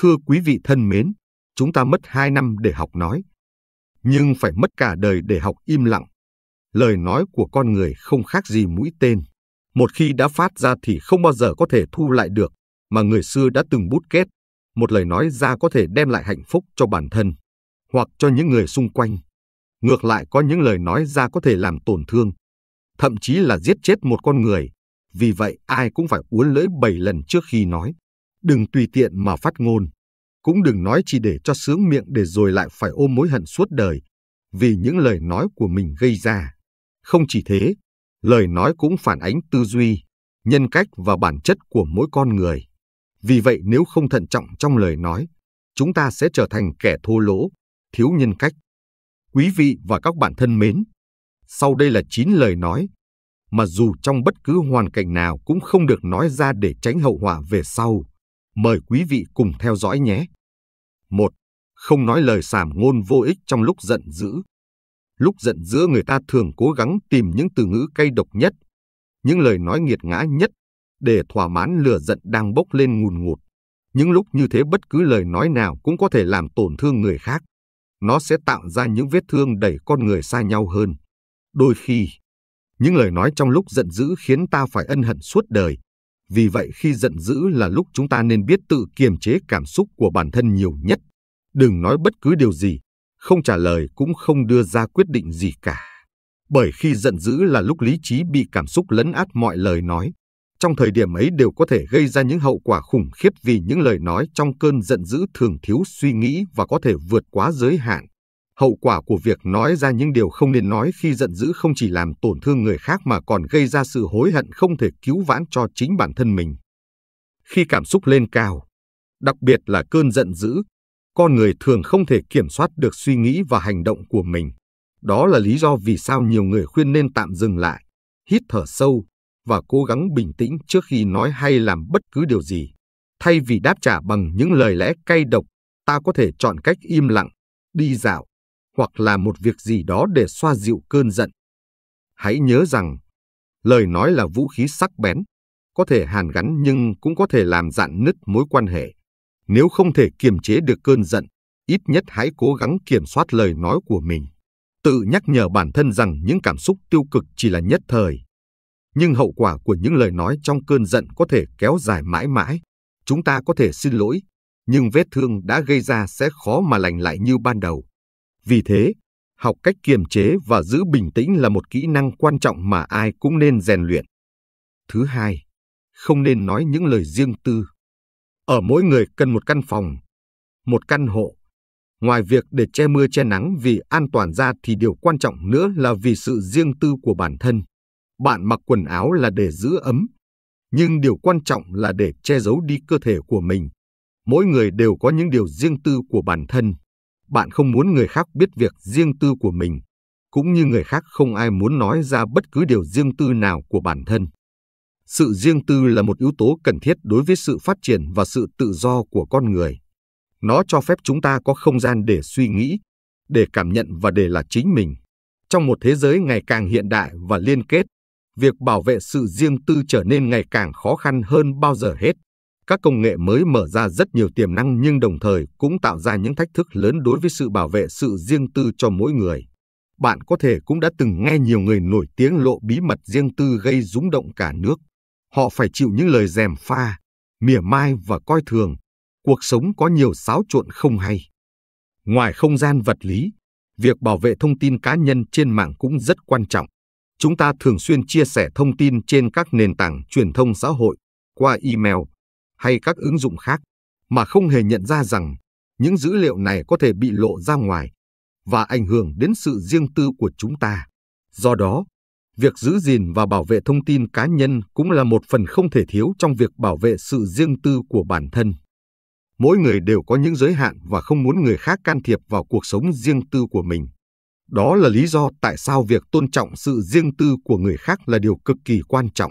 Thưa quý vị thân mến, chúng ta mất 2 năm để học nói, nhưng phải mất cả đời để học im lặng. Lời nói của con người không khác gì mũi tên. Một khi đã phát ra thì không bao giờ có thể thu lại được, mà người xưa đã từng bút kết. Một lời nói ra có thể đem lại hạnh phúc cho bản thân, hoặc cho những người xung quanh. Ngược lại có những lời nói ra có thể làm tổn thương, thậm chí là giết chết một con người. Vì vậy ai cũng phải uốn lưỡi bảy lần trước khi nói. Đừng tùy tiện mà phát ngôn, cũng đừng nói chỉ để cho sướng miệng để rồi lại phải ôm mối hận suốt đời, vì những lời nói của mình gây ra. Không chỉ thế, lời nói cũng phản ánh tư duy, nhân cách và bản chất của mỗi con người. Vì vậy nếu không thận trọng trong lời nói, chúng ta sẽ trở thành kẻ thô lỗ, thiếu nhân cách. Quý vị và các bạn thân mến, sau đây là chín lời nói mà dù trong bất cứ hoàn cảnh nào cũng không được nói ra để tránh hậu họa về sau. Mời quý vị cùng theo dõi nhé. 1. Không nói lời sảm ngôn vô ích trong lúc giận dữ. Lúc giận dữ người ta thường cố gắng tìm những từ ngữ cay độc nhất, những lời nói nghiệt ngã nhất để thỏa mãn lửa giận đang bốc lên ngùn ngụt. Những lúc như thế bất cứ lời nói nào cũng có thể làm tổn thương người khác. Nó sẽ tạo ra những vết thương đẩy con người xa nhau hơn. Đôi khi, những lời nói trong lúc giận dữ khiến ta phải ân hận suốt đời, vì vậy khi giận dữ là lúc chúng ta nên biết tự kiềm chế cảm xúc của bản thân nhiều nhất. Đừng nói bất cứ điều gì, không trả lời cũng không đưa ra quyết định gì cả. Bởi khi giận dữ là lúc lý trí bị cảm xúc lấn át mọi lời nói. Trong thời điểm ấy đều có thể gây ra những hậu quả khủng khiếp vì những lời nói trong cơn giận dữ thường thiếu suy nghĩ và có thể vượt quá giới hạn hậu quả của việc nói ra những điều không nên nói khi giận dữ không chỉ làm tổn thương người khác mà còn gây ra sự hối hận không thể cứu vãn cho chính bản thân mình. Khi cảm xúc lên cao, đặc biệt là cơn giận dữ, con người thường không thể kiểm soát được suy nghĩ và hành động của mình. Đó là lý do vì sao nhiều người khuyên nên tạm dừng lại, hít thở sâu và cố gắng bình tĩnh trước khi nói hay làm bất cứ điều gì. Thay vì đáp trả bằng những lời lẽ cay độc, ta có thể chọn cách im lặng, đi dạo hoặc làm một việc gì đó để xoa dịu cơn giận. Hãy nhớ rằng, lời nói là vũ khí sắc bén, có thể hàn gắn nhưng cũng có thể làm dạn nứt mối quan hệ. Nếu không thể kiềm chế được cơn giận, ít nhất hãy cố gắng kiểm soát lời nói của mình. Tự nhắc nhở bản thân rằng những cảm xúc tiêu cực chỉ là nhất thời. Nhưng hậu quả của những lời nói trong cơn giận có thể kéo dài mãi mãi. Chúng ta có thể xin lỗi, nhưng vết thương đã gây ra sẽ khó mà lành lại như ban đầu. Vì thế, học cách kiềm chế và giữ bình tĩnh là một kỹ năng quan trọng mà ai cũng nên rèn luyện. Thứ hai, không nên nói những lời riêng tư. Ở mỗi người cần một căn phòng, một căn hộ. Ngoài việc để che mưa che nắng vì an toàn ra thì điều quan trọng nữa là vì sự riêng tư của bản thân. Bạn mặc quần áo là để giữ ấm, nhưng điều quan trọng là để che giấu đi cơ thể của mình. Mỗi người đều có những điều riêng tư của bản thân. Bạn không muốn người khác biết việc riêng tư của mình, cũng như người khác không ai muốn nói ra bất cứ điều riêng tư nào của bản thân. Sự riêng tư là một yếu tố cần thiết đối với sự phát triển và sự tự do của con người. Nó cho phép chúng ta có không gian để suy nghĩ, để cảm nhận và để là chính mình. Trong một thế giới ngày càng hiện đại và liên kết, việc bảo vệ sự riêng tư trở nên ngày càng khó khăn hơn bao giờ hết các công nghệ mới mở ra rất nhiều tiềm năng nhưng đồng thời cũng tạo ra những thách thức lớn đối với sự bảo vệ sự riêng tư cho mỗi người. Bạn có thể cũng đã từng nghe nhiều người nổi tiếng lộ bí mật riêng tư gây rúng động cả nước. Họ phải chịu những lời dèm pha, mỉa mai và coi thường. Cuộc sống có nhiều xáo trộn không hay. Ngoài không gian vật lý, việc bảo vệ thông tin cá nhân trên mạng cũng rất quan trọng. Chúng ta thường xuyên chia sẻ thông tin trên các nền tảng truyền thông xã hội, qua email, hay các ứng dụng khác mà không hề nhận ra rằng những dữ liệu này có thể bị lộ ra ngoài và ảnh hưởng đến sự riêng tư của chúng ta. Do đó, việc giữ gìn và bảo vệ thông tin cá nhân cũng là một phần không thể thiếu trong việc bảo vệ sự riêng tư của bản thân. Mỗi người đều có những giới hạn và không muốn người khác can thiệp vào cuộc sống riêng tư của mình. Đó là lý do tại sao việc tôn trọng sự riêng tư của người khác là điều cực kỳ quan trọng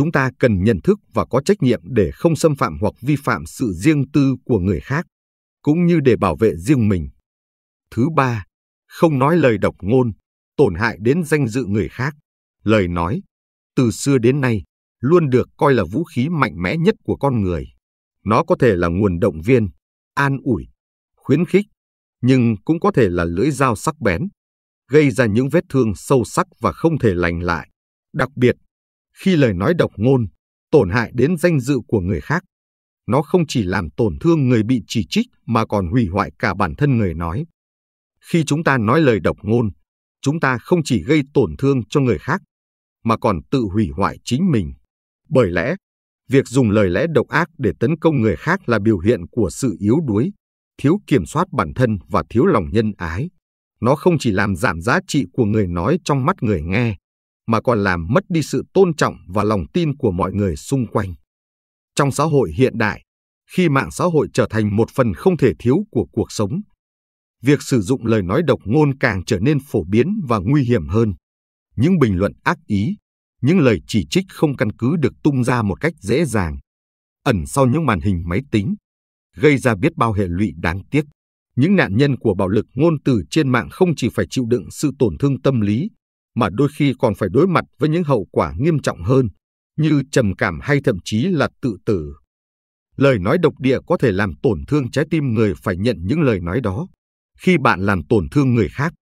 chúng ta cần nhận thức và có trách nhiệm để không xâm phạm hoặc vi phạm sự riêng tư của người khác, cũng như để bảo vệ riêng mình. Thứ ba, không nói lời độc ngôn, tổn hại đến danh dự người khác. Lời nói, từ xưa đến nay, luôn được coi là vũ khí mạnh mẽ nhất của con người. Nó có thể là nguồn động viên, an ủi, khuyến khích, nhưng cũng có thể là lưỡi dao sắc bén, gây ra những vết thương sâu sắc và không thể lành lại, đặc biệt khi lời nói độc ngôn tổn hại đến danh dự của người khác. Nó không chỉ làm tổn thương người bị chỉ trích mà còn hủy hoại cả bản thân người nói. Khi chúng ta nói lời độc ngôn, chúng ta không chỉ gây tổn thương cho người khác mà còn tự hủy hoại chính mình. Bởi lẽ, việc dùng lời lẽ độc ác để tấn công người khác là biểu hiện của sự yếu đuối, thiếu kiểm soát bản thân và thiếu lòng nhân ái. Nó không chỉ làm giảm giá trị của người nói trong mắt người nghe, mà còn làm mất đi sự tôn trọng và lòng tin của mọi người xung quanh. Trong xã hội hiện đại, khi mạng xã hội trở thành một phần không thể thiếu của cuộc sống, việc sử dụng lời nói độc ngôn càng trở nên phổ biến và nguy hiểm hơn. Những bình luận ác ý, những lời chỉ trích không căn cứ được tung ra một cách dễ dàng, ẩn sau những màn hình máy tính, gây ra biết bao hệ lụy đáng tiếc. Những nạn nhân của bạo lực ngôn từ trên mạng không chỉ phải chịu đựng sự tổn thương tâm lý, mà đôi khi còn phải đối mặt với những hậu quả nghiêm trọng hơn như trầm cảm hay thậm chí là tự tử. Lời nói độc địa có thể làm tổn thương trái tim người phải nhận những lời nói đó. Khi bạn làm tổn thương người khác,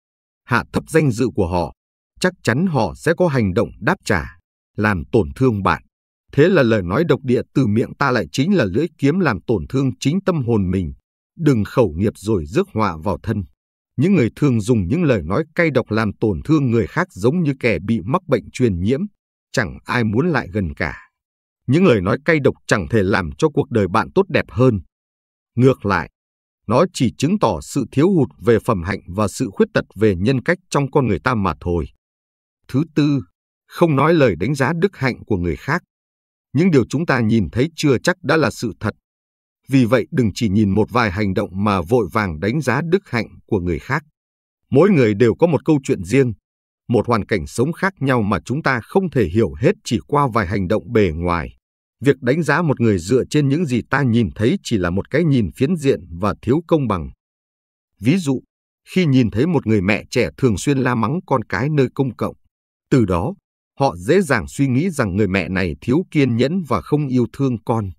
hạ thấp danh dự của họ, chắc chắn họ sẽ có hành động đáp trả, làm tổn thương bạn. Thế là lời nói độc địa từ miệng ta lại chính là lưỡi kiếm làm tổn thương chính tâm hồn mình. Đừng khẩu nghiệp rồi rước họa vào thân. Những người thường dùng những lời nói cay độc làm tổn thương người khác giống như kẻ bị mắc bệnh truyền nhiễm, chẳng ai muốn lại gần cả. Những lời nói cay độc chẳng thể làm cho cuộc đời bạn tốt đẹp hơn. Ngược lại, nó chỉ chứng tỏ sự thiếu hụt về phẩm hạnh và sự khuyết tật về nhân cách trong con người ta mà thôi. Thứ tư, không nói lời đánh giá đức hạnh của người khác. Những điều chúng ta nhìn thấy chưa chắc đã là sự thật, vì vậy đừng chỉ nhìn một vài hành động mà vội vàng đánh giá đức hạnh của người khác. Mỗi người đều có một câu chuyện riêng, một hoàn cảnh sống khác nhau mà chúng ta không thể hiểu hết chỉ qua vài hành động bề ngoài. Việc đánh giá một người dựa trên những gì ta nhìn thấy chỉ là một cái nhìn phiến diện và thiếu công bằng. Ví dụ, khi nhìn thấy một người mẹ trẻ thường xuyên la mắng con cái nơi công cộng, từ đó, họ dễ dàng suy nghĩ rằng người mẹ này thiếu kiên nhẫn và không yêu thương con.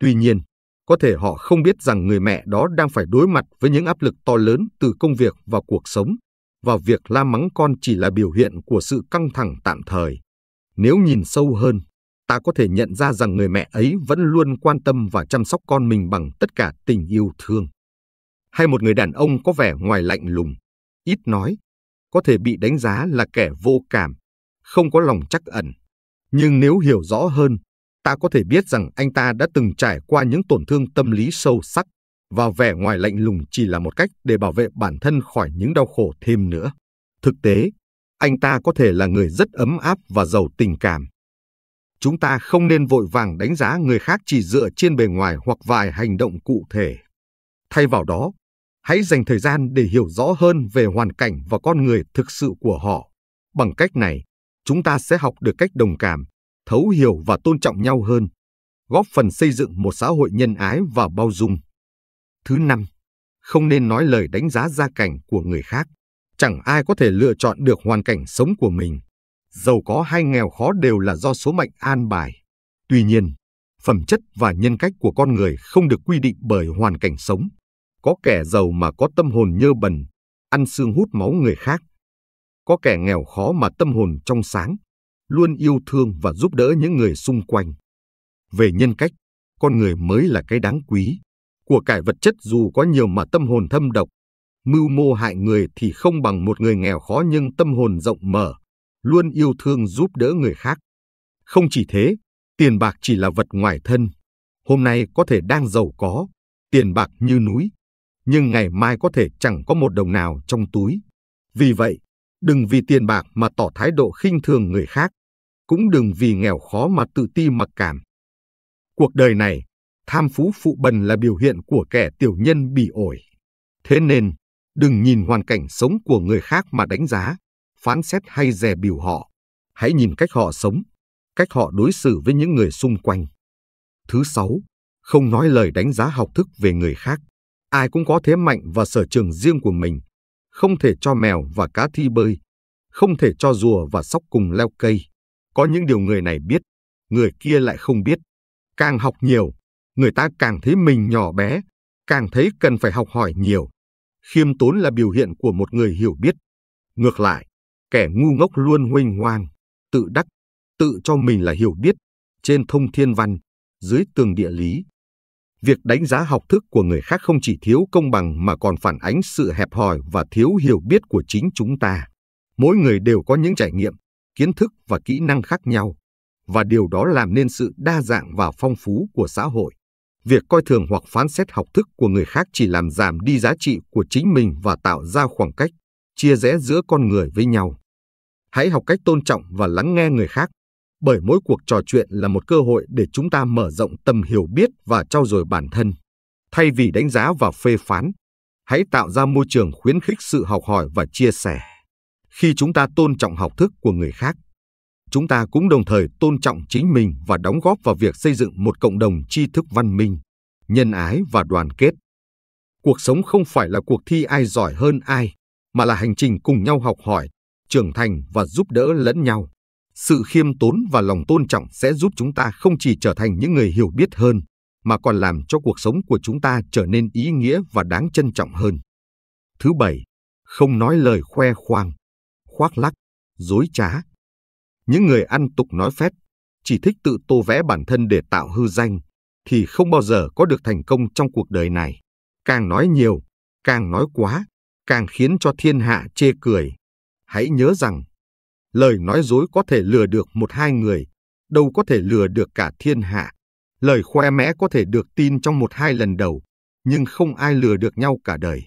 Tuy nhiên, có thể họ không biết rằng người mẹ đó đang phải đối mặt với những áp lực to lớn từ công việc và cuộc sống, và việc la mắng con chỉ là biểu hiện của sự căng thẳng tạm thời. Nếu nhìn sâu hơn, ta có thể nhận ra rằng người mẹ ấy vẫn luôn quan tâm và chăm sóc con mình bằng tất cả tình yêu thương. Hay một người đàn ông có vẻ ngoài lạnh lùng, ít nói, có thể bị đánh giá là kẻ vô cảm, không có lòng trắc ẩn. Nhưng nếu hiểu rõ hơn, ta có thể biết rằng anh ta đã từng trải qua những tổn thương tâm lý sâu sắc và vẻ ngoài lạnh lùng chỉ là một cách để bảo vệ bản thân khỏi những đau khổ thêm nữa. Thực tế, anh ta có thể là người rất ấm áp và giàu tình cảm. Chúng ta không nên vội vàng đánh giá người khác chỉ dựa trên bề ngoài hoặc vài hành động cụ thể. Thay vào đó, hãy dành thời gian để hiểu rõ hơn về hoàn cảnh và con người thực sự của họ. Bằng cách này, chúng ta sẽ học được cách đồng cảm, thấu hiểu và tôn trọng nhau hơn, góp phần xây dựng một xã hội nhân ái và bao dung. Thứ năm, không nên nói lời đánh giá gia cảnh của người khác. Chẳng ai có thể lựa chọn được hoàn cảnh sống của mình. Giàu có hay nghèo khó đều là do số mệnh an bài. Tuy nhiên, phẩm chất và nhân cách của con người không được quy định bởi hoàn cảnh sống. Có kẻ giàu mà có tâm hồn nhơ bẩn, ăn xương hút máu người khác. Có kẻ nghèo khó mà tâm hồn trong sáng, luôn yêu thương và giúp đỡ những người xung quanh. Về nhân cách, con người mới là cái đáng quý. Của cải vật chất dù có nhiều mà tâm hồn thâm độc, mưu mô hại người thì không bằng một người nghèo khó nhưng tâm hồn rộng mở, luôn yêu thương giúp đỡ người khác. Không chỉ thế, tiền bạc chỉ là vật ngoài thân. Hôm nay có thể đang giàu có, tiền bạc như núi, nhưng ngày mai có thể chẳng có một đồng nào trong túi. Vì vậy, đừng vì tiền bạc mà tỏ thái độ khinh thường người khác, cũng đừng vì nghèo khó mà tự ti mặc cảm. Cuộc đời này, tham phú phụ bần là biểu hiện của kẻ tiểu nhân bỉ ổi. Thế nên, đừng nhìn hoàn cảnh sống của người khác mà đánh giá, phán xét hay dè biểu họ. Hãy nhìn cách họ sống, cách họ đối xử với những người xung quanh. Thứ sáu, không nói lời đánh giá học thức về người khác. Ai cũng có thế mạnh và sở trường riêng của mình. Không thể cho mèo và cá thi bơi. Không thể cho rùa và sóc cùng leo cây. Có những điều người này biết, người kia lại không biết. Càng học nhiều, người ta càng thấy mình nhỏ bé, càng thấy cần phải học hỏi nhiều. Khiêm tốn là biểu hiện của một người hiểu biết. Ngược lại, kẻ ngu ngốc luôn huynh hoang, tự đắc, tự cho mình là hiểu biết, trên thông thiên văn, dưới tường địa lý. Việc đánh giá học thức của người khác không chỉ thiếu công bằng mà còn phản ánh sự hẹp hòi và thiếu hiểu biết của chính chúng ta. Mỗi người đều có những trải nghiệm, kiến thức và kỹ năng khác nhau, và điều đó làm nên sự đa dạng và phong phú của xã hội. Việc coi thường hoặc phán xét học thức của người khác chỉ làm giảm đi giá trị của chính mình và tạo ra khoảng cách, chia rẽ giữa con người với nhau. Hãy học cách tôn trọng và lắng nghe người khác, bởi mỗi cuộc trò chuyện là một cơ hội để chúng ta mở rộng tầm hiểu biết và trau dồi bản thân. Thay vì đánh giá và phê phán, hãy tạo ra môi trường khuyến khích sự học hỏi và chia sẻ khi chúng ta tôn trọng học thức của người khác chúng ta cũng đồng thời tôn trọng chính mình và đóng góp vào việc xây dựng một cộng đồng tri thức văn minh nhân ái và đoàn kết cuộc sống không phải là cuộc thi ai giỏi hơn ai mà là hành trình cùng nhau học hỏi trưởng thành và giúp đỡ lẫn nhau sự khiêm tốn và lòng tôn trọng sẽ giúp chúng ta không chỉ trở thành những người hiểu biết hơn mà còn làm cho cuộc sống của chúng ta trở nên ý nghĩa và đáng trân trọng hơn thứ bảy không nói lời khoe khoang khoác lác, dối trá. Những người ăn tục nói phét, chỉ thích tự tô vẽ bản thân để tạo hư danh, thì không bao giờ có được thành công trong cuộc đời này. Càng nói nhiều, càng nói quá, càng khiến cho thiên hạ chê cười. Hãy nhớ rằng, lời nói dối có thể lừa được một hai người, đâu có thể lừa được cả thiên hạ. Lời khoe mẽ có thể được tin trong một hai lần đầu, nhưng không ai lừa được nhau cả đời.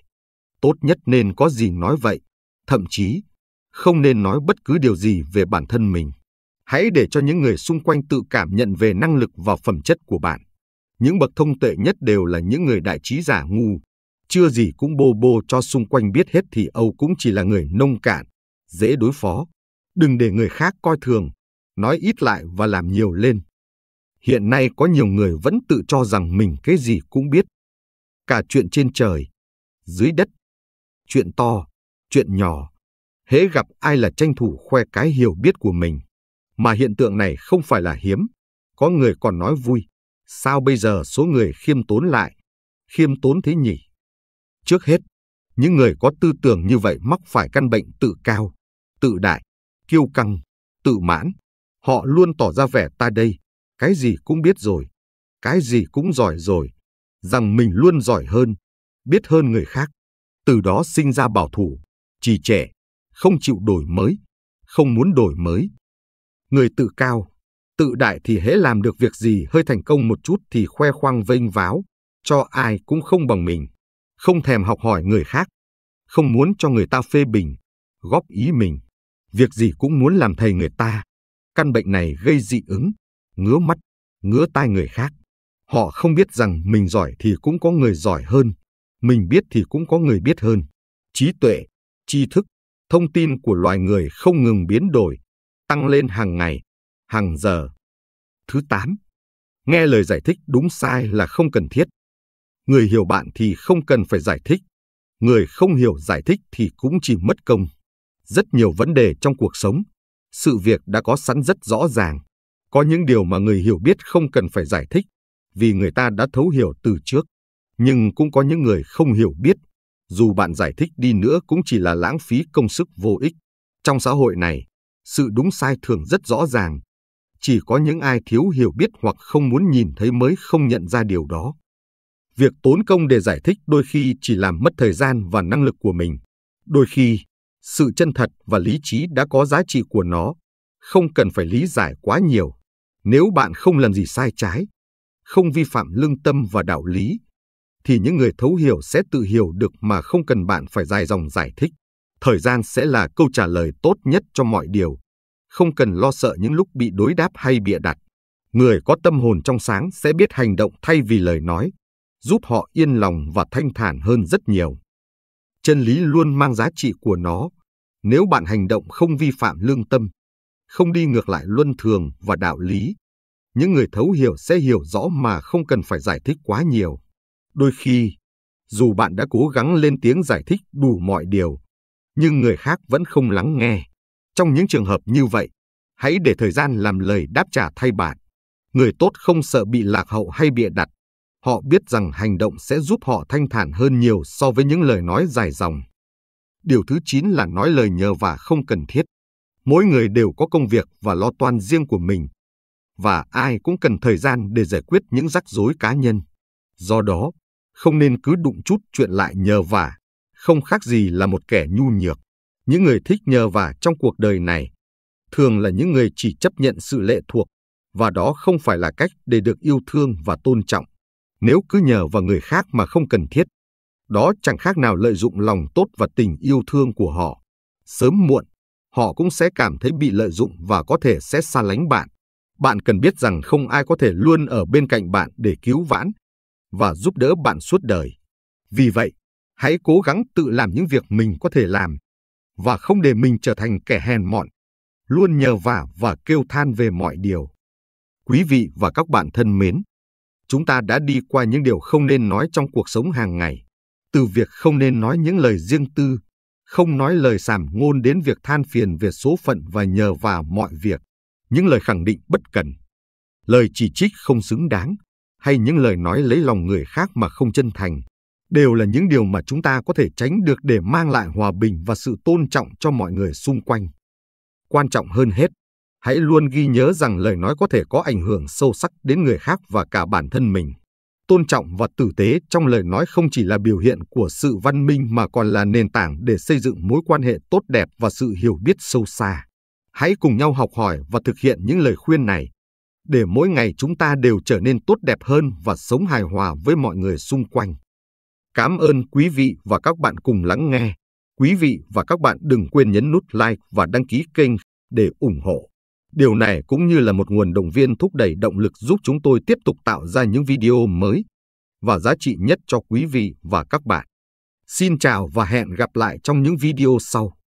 Tốt nhất nên có gì nói vậy, thậm chí không nên nói bất cứ điều gì về bản thân mình. Hãy để cho những người xung quanh tự cảm nhận về năng lực và phẩm chất của bạn. Những bậc thông tuệ nhất đều là những người đại trí giả ngu. Chưa gì cũng bô bô cho xung quanh biết hết thì Âu cũng chỉ là người nông cạn, dễ đối phó. Đừng để người khác coi thường, nói ít lại và làm nhiều lên. Hiện nay có nhiều người vẫn tự cho rằng mình cái gì cũng biết. Cả chuyện trên trời, dưới đất, chuyện to, chuyện nhỏ hễ gặp ai là tranh thủ khoe cái hiểu biết của mình. Mà hiện tượng này không phải là hiếm, có người còn nói vui, sao bây giờ số người khiêm tốn lại, khiêm tốn thế nhỉ? Trước hết, những người có tư tưởng như vậy mắc phải căn bệnh tự cao, tự đại, kiêu căng, tự mãn. Họ luôn tỏ ra vẻ ta đây, cái gì cũng biết rồi, cái gì cũng giỏi rồi, rằng mình luôn giỏi hơn, biết hơn người khác. Từ đó sinh ra bảo thủ, trì trệ, không chịu đổi mới, không muốn đổi mới. Người tự cao, tự đại thì hễ làm được việc gì hơi thành công một chút thì khoe khoang vênh váo, cho ai cũng không bằng mình, không thèm học hỏi người khác, không muốn cho người ta phê bình, góp ý mình, việc gì cũng muốn làm thầy người ta. Căn bệnh này gây dị ứng, ngứa mắt, ngứa tai người khác. Họ không biết rằng mình giỏi thì cũng có người giỏi hơn, mình biết thì cũng có người biết hơn. Trí tuệ, tri thức, thông tin của loài người không ngừng biến đổi, tăng lên hàng ngày, hàng giờ. Thứ 8. Nghe lời giải thích đúng sai là không cần thiết. Người hiểu bạn thì không cần phải giải thích. Người không hiểu giải thích thì cũng chỉ mất công. Rất nhiều vấn đề trong cuộc sống, sự việc đã có sẵn rất rõ ràng. Có những điều mà người hiểu biết không cần phải giải thích, vì người ta đã thấu hiểu từ trước. Nhưng cũng có những người không hiểu biết dù bạn giải thích đi nữa cũng chỉ là lãng phí công sức vô ích. Trong xã hội này, sự đúng sai thường rất rõ ràng. Chỉ có những ai thiếu hiểu biết hoặc không muốn nhìn thấy mới không nhận ra điều đó. Việc tốn công để giải thích đôi khi chỉ làm mất thời gian và năng lực của mình. Đôi khi, sự chân thật và lý trí đã có giá trị của nó, không cần phải lý giải quá nhiều. Nếu bạn không làm gì sai trái, không vi phạm lương tâm và đạo lý thì những người thấu hiểu sẽ tự hiểu được mà không cần bạn phải dài dòng giải thích. Thời gian sẽ là câu trả lời tốt nhất cho mọi điều. Không cần lo sợ những lúc bị đối đáp hay bịa đặt. Người có tâm hồn trong sáng sẽ biết hành động thay vì lời nói, giúp họ yên lòng và thanh thản hơn rất nhiều. Chân lý luôn mang giá trị của nó. Nếu bạn hành động không vi phạm lương tâm, không đi ngược lại luân thường và đạo lý, những người thấu hiểu sẽ hiểu rõ mà không cần phải giải thích quá nhiều Đôi khi, dù bạn đã cố gắng lên tiếng giải thích đủ mọi điều, nhưng người khác vẫn không lắng nghe. Trong những trường hợp như vậy, hãy để thời gian làm lời đáp trả thay bạn. Người tốt không sợ bị lạc hậu hay bịa đặt. Họ biết rằng hành động sẽ giúp họ thanh thản hơn nhiều so với những lời nói dài dòng. Điều thứ 9 là nói lời nhờ và không cần thiết. Mỗi người đều có công việc và lo toan riêng của mình và ai cũng cần thời gian để giải quyết những rắc rối cá nhân. Do đó, không nên cứ đụng chút chuyện lại nhờ vả, không khác gì là một kẻ nhu nhược. Những người thích nhờ vả trong cuộc đời này thường là những người chỉ chấp nhận sự lệ thuộc và đó không phải là cách để được yêu thương và tôn trọng. Nếu cứ nhờ vào người khác mà không cần thiết, đó chẳng khác nào lợi dụng lòng tốt và tình yêu thương của họ. Sớm muộn, họ cũng sẽ cảm thấy bị lợi dụng và có thể sẽ xa lánh bạn. Bạn cần biết rằng không ai có thể luôn ở bên cạnh bạn để cứu vãn, và giúp đỡ bạn suốt đời. Vì vậy, hãy cố gắng tự làm những việc mình có thể làm và không để mình trở thành kẻ hèn mọn, luôn nhờ vả và kêu than về mọi điều. Quý vị và các bạn thân mến, chúng ta đã đi qua những điều không nên nói trong cuộc sống hàng ngày, từ việc không nên nói những lời riêng tư, không nói lời sàm ngôn đến việc than phiền về số phận và nhờ vả mọi việc, những lời khẳng định bất cần, lời chỉ trích không xứng đáng, hay những lời nói lấy lòng người khác mà không chân thành đều là những điều mà chúng ta có thể tránh được để mang lại hòa bình và sự tôn trọng cho mọi người xung quanh. Quan trọng hơn hết, hãy luôn ghi nhớ rằng lời nói có thể có ảnh hưởng sâu sắc đến người khác và cả bản thân mình. Tôn trọng và tử tế trong lời nói không chỉ là biểu hiện của sự văn minh mà còn là nền tảng để xây dựng mối quan hệ tốt đẹp và sự hiểu biết sâu xa. Hãy cùng nhau học hỏi và thực hiện những lời khuyên này để mỗi ngày chúng ta đều trở nên tốt đẹp hơn và sống hài hòa với mọi người xung quanh. Cảm ơn quý vị và các bạn cùng lắng nghe. Quý vị và các bạn đừng quên nhấn nút like và đăng ký kênh để ủng hộ. Điều này cũng như là một nguồn động viên thúc đẩy động lực giúp chúng tôi tiếp tục tạo ra những video mới và giá trị nhất cho quý vị và các bạn. Xin chào và hẹn gặp lại trong những video sau.